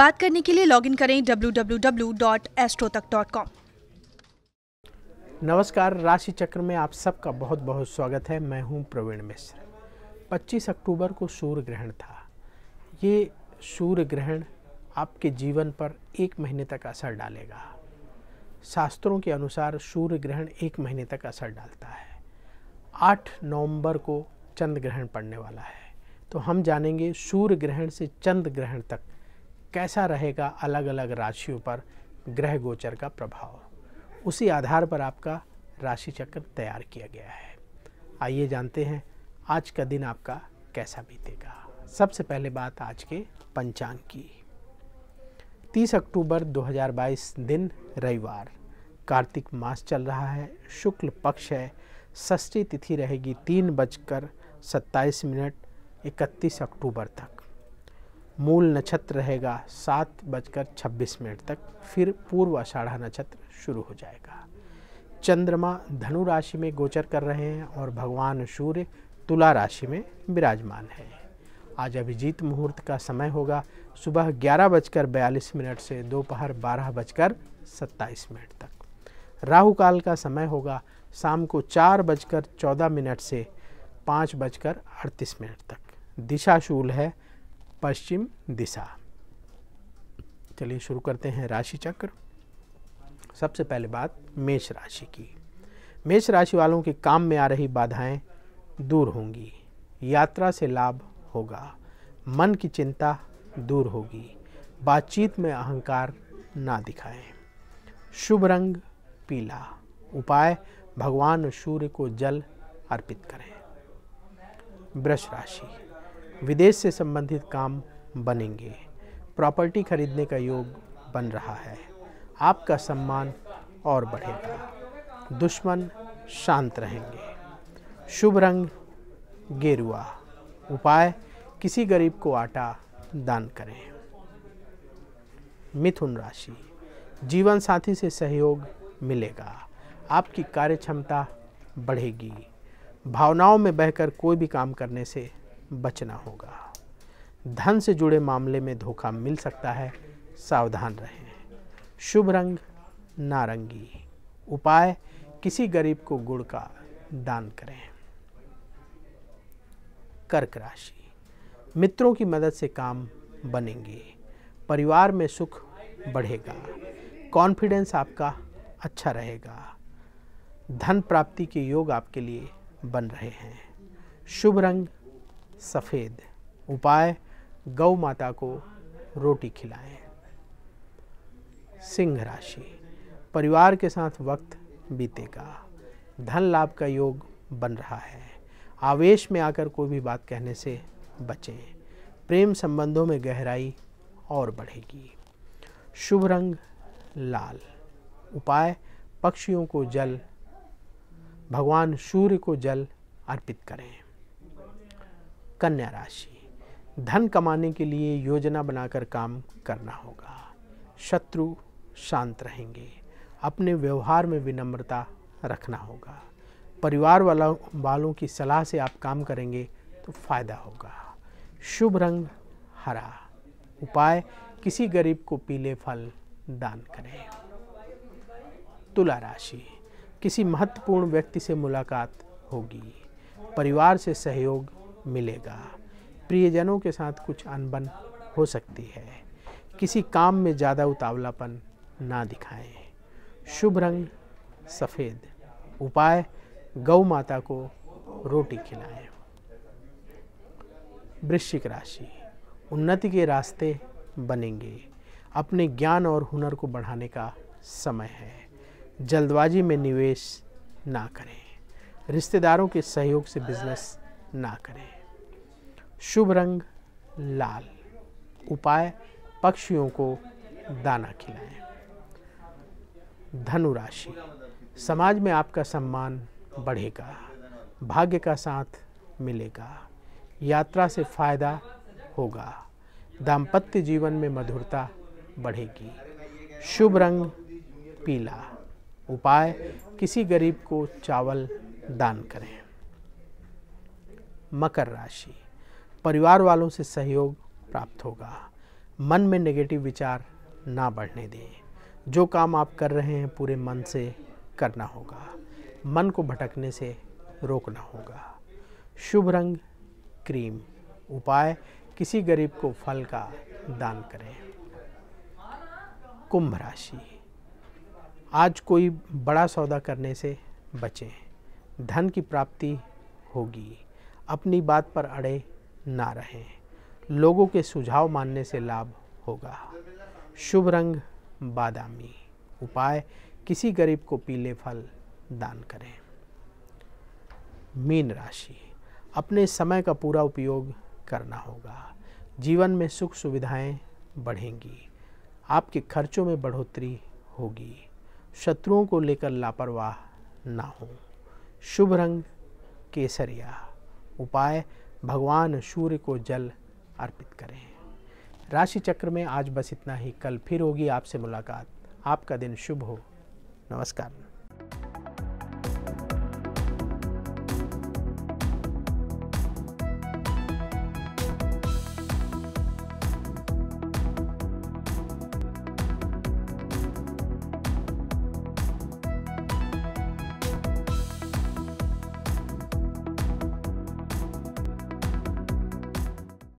बात करने के लिए लॉगिन करें www.astrotak.com नमस्कार राशि चक्र में आप सबका बहुत बहुत स्वागत है मैं हूं प्रवीण मिश्र 25 अक्टूबर को सूर्य ग्रहण था ये सूर्य ग्रहण आपके जीवन पर एक महीने तक असर डालेगा शास्त्रों के अनुसार सूर्य ग्रहण एक महीने तक असर डालता है आठ नवंबर को चंद्र ग्रहण पड़ने वाला है तो हम जानेंगे सूर्य ग्रहण से चंद्र ग्रहण तक कैसा रहेगा अलग अलग राशियों पर ग्रह गोचर का प्रभाव उसी आधार पर आपका राशि चक्र तैयार किया गया है आइए जानते हैं आज का दिन आपका कैसा बीतेगा सबसे पहले बात आज के पंचांग की 30 अक्टूबर 2022 दिन रविवार कार्तिक मास चल रहा है शुक्ल पक्ष है षष्ठी तिथि रहेगी तीन बजकर सत्ताईस मिनट इकतीस अक्टूबर तक मूल नक्षत्र रहेगा सात बजकर छब्बीस मिनट तक फिर पूर्व अषाढ़ा नक्षत्र शुरू हो जाएगा चंद्रमा धनु राशि में गोचर कर रहे हैं और भगवान सूर्य तुला राशि में विराजमान है आज अभिजीत मुहूर्त का समय होगा सुबह ग्यारह बजकर बयालीस मिनट से दोपहर बारह बजकर सत्ताईस मिनट तक राहु काल का समय होगा शाम को चार बजकर चौदह मिनट से पाँच बजकर अड़तीस मिनट तक दिशाशूल है पश्चिम दिशा चलिए शुरू करते हैं राशि चक्र सबसे पहले बात मेष राशि की मेष राशि वालों के काम में आ रही बाधाएं दूर होंगी यात्रा से लाभ होगा मन की चिंता दूर होगी बातचीत में अहंकार ना दिखाएं शुभ रंग पीला उपाय भगवान सूर्य को जल अर्पित करें वृष राशि विदेश से संबंधित काम बनेंगे प्रॉपर्टी खरीदने का योग बन रहा है आपका सम्मान और बढ़ेगा दुश्मन शांत रहेंगे शुभ रंग गेरुआ उपाय किसी गरीब को आटा दान करें मिथुन राशि जीवन साथी से सहयोग मिलेगा आपकी कार्य क्षमता बढ़ेगी भावनाओं में बहकर कोई भी काम करने से बचना होगा धन से जुड़े मामले में धोखा मिल सकता है सावधान रहें शुभ रंग नारंगी उपाय किसी गरीब को गुड़ का दान करें कर्क राशि मित्रों की मदद से काम बनेंगे परिवार में सुख बढ़ेगा कॉन्फिडेंस आपका अच्छा रहेगा धन प्राप्ति के योग आपके लिए बन रहे हैं शुभ रंग सफ़ेद उपाय गौ माता को रोटी खिलाएं सिंह राशि परिवार के साथ वक्त बीतेगा धन लाभ का योग बन रहा है आवेश में आकर कोई भी बात कहने से बचें प्रेम संबंधों में गहराई और बढ़ेगी शुभ रंग लाल उपाय पक्षियों को जल भगवान सूर्य को जल अर्पित करें कन्या राशि धन कमाने के लिए योजना बनाकर काम करना होगा शत्रु शांत रहेंगे अपने व्यवहार में विनम्रता रखना होगा परिवार वाला वालों की सलाह से आप काम करेंगे तो फ़ायदा होगा शुभ रंग हरा उपाय किसी गरीब को पीले फल दान करें तुला राशि किसी महत्वपूर्ण व्यक्ति से मुलाकात होगी परिवार से सहयोग मिलेगा प्रियजनों के साथ कुछ अनबन हो सकती है किसी काम में ज़्यादा उतावलापन ना दिखाएं शुभ रंग सफ़ेद उपाय गौ माता को रोटी खिलाएं वृश्चिक राशि उन्नति के रास्ते बनेंगे अपने ज्ञान और हुनर को बढ़ाने का समय है जल्दबाजी में निवेश ना करें रिश्तेदारों के सहयोग से बिजनेस ना करें शुभ रंग लाल उपाय पक्षियों को दाना खिलाएं धनु राशि समाज में आपका सम्मान बढ़ेगा भाग्य का साथ मिलेगा यात्रा से फायदा होगा दाम्पत्य जीवन में मधुरता बढ़ेगी शुभ रंग पीला उपाय किसी गरीब को चावल दान करें मकर राशि परिवार वालों से सहयोग प्राप्त होगा मन में नेगेटिव विचार ना बढ़ने दें जो काम आप कर रहे हैं पूरे मन से करना होगा मन को भटकने से रोकना होगा शुभ रंग क्रीम उपाय किसी गरीब को फल का दान करें कुंभ राशि आज कोई बड़ा सौदा करने से बचें धन की प्राप्ति होगी अपनी बात पर अड़े ना रहें लोगों के सुझाव मानने से लाभ होगा शुभ रंग बादामी उपाय किसी गरीब को पीले फल दान करें मीन राशि अपने समय का पूरा उपयोग करना होगा जीवन में सुख सुविधाएं बढ़ेंगी आपके खर्चों में बढ़ोतरी होगी शत्रुओं को लेकर लापरवाह ना हो शुभ रंग केसरिया उपाय भगवान सूर्य को जल अर्पित करें राशि चक्र में आज बस इतना ही कल फिर होगी आपसे मुलाकात आपका दिन शुभ हो नमस्कार